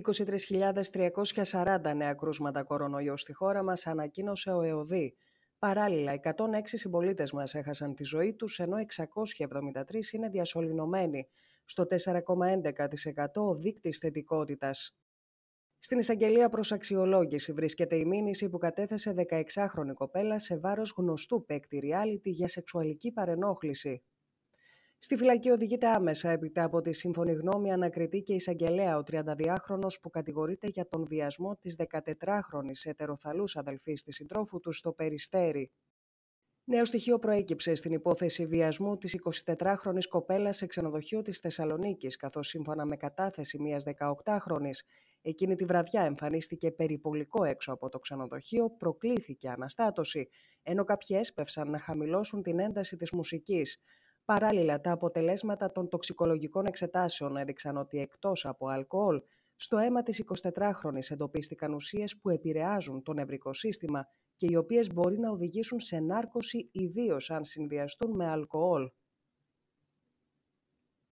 23.340 νέα κρούσματα κορονοιό στη χώρα μας ανακοίνωσε ο ΕΟΔΗ. Παράλληλα, 106 συμπολίτες μας έχασαν τη ζωή τους, ενώ 673 είναι διασωληνωμένοι. Στο 4,11% ο δείκτης θετικότητας. Στην εισαγγελία προς αξιολόγηση βρίσκεται η μήνυση που κατέθεσε 16χρονη κοπέλα σε βάρος γνωστού παίκτη reality για σεξουαλική παρενόχληση. Στη φυλακή οδηγείται άμεσα έπειτα από τη σύμφωνη γνώμη ανακριτή και εισαγγελέα ο 32χρονο που κατηγορείται για τον βιασμό της 14χρονη ετεροθαλούς αδελφής της συντρόφου του στο Περιστέρι. Νέο στοιχείο προέκυψε στην υπόθεση βιασμού της 24χρονη κοπέλας σε ξενοδοχείο της Θεσσαλονίκης, καθώς σύμφωνα με κατάθεση μιας 18χρονη, εκείνη τη βραδιά εμφανίστηκε περιπολικό έξω από το ξενοδοχείο, προκλήθηκε αναστάτωση, ενώ κάποιοι έσπευσαν να χαμηλώσουν την ένταση της μουσικής. Παράλληλα, τα αποτελέσματα των τοξικολογικών εξετάσεων έδειξαν ότι εκτός από αλκοόλ, στο αίμα της 24χρονης εντοπίστηκαν ουσίες που επηρεάζουν το νευρικό σύστημα και οι οποίες μπορεί να οδηγήσουν σε νάρκωση ιδίως αν συνδυαστούν με αλκοόλ.